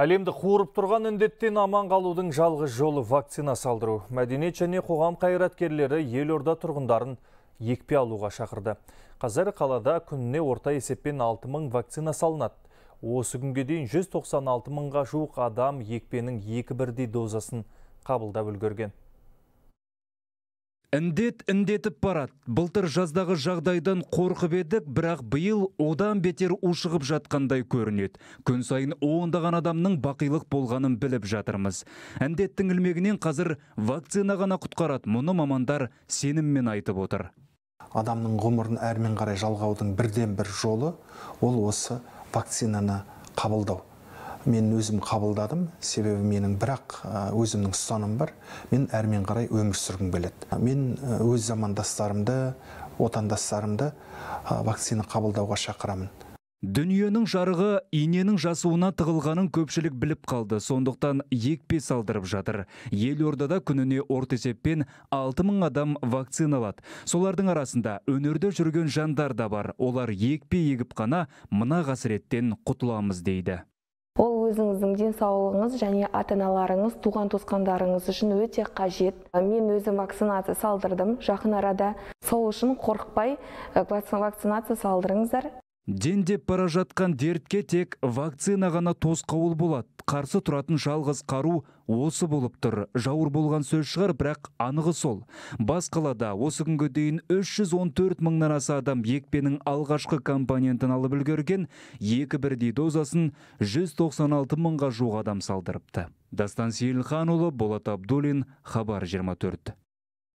әлемді қуырып тұрған індеттен аман қалудың жалғыз жолы вакцина салдыру мәдениет және қоғам қайраткерлері елорда тұрғындарын екпе алуға шақырды қазір қалада күніне орта есеппен 6 мың вакцина салынады осы күнге дейін 196 мыңға жуық адам екпенің екі бірдей дозасын қабылдап үлгерген індет індетіп барады былтыр жаздағы жағдайдан қорқып едік бірақ биыл одан бетер ушығып жатқандай көрінеді күн сайын ондаған адамның бақилық болғанын біліп жатырмыз індеттің ілмегінен қазір вакцина ғана құтқарады мұны мамандар сеніммен айтып отыр адамның ғұмырын әрмен қарай жалғаудың бірден бір жолы ол осы вакцинаны қабылдау мен өзім қабылдадым себебі менің бірақ өзімнің ұстаным бар мен әрмен қарай өмір сүргім келеді мен өз замандастарымды отандастарымды вакцина қабылдауға шақырамын дүниенің жарығы иненің жасуына тығылғанын көпшілік біліп қалды сондықтан екпе салдырып жатыр елордада күніне орта есеппен алты мың адам алады солардың арасында өнерде жүрген жандар да бар олар екпе егіп қана мына қасіреттен құтыламыз дейді өзіңіздің денсаулығыңыз және ата аналарыңыз туған туысқандарыңыз үшін өте қажет мен өзім вакцинация салдырдым жақын арада сол үшін қорықпай вакцинация салдырыңыздар дендеп бара жатқан дертке тек вакцина ғана тосқауыл болады қарсы тұратын жалғыз қару осы болып тұр жауыр болған сөз шығар бірақ анығы сол бас қалада осы күнге дейін 314 мыңнан аса адам екпенің алғашқы компонентін алып үлгерген екі бірдей дозасын 196 мыңға жуық адам салдырыпты дастан сейілханұлы болат абдуллин хабар 24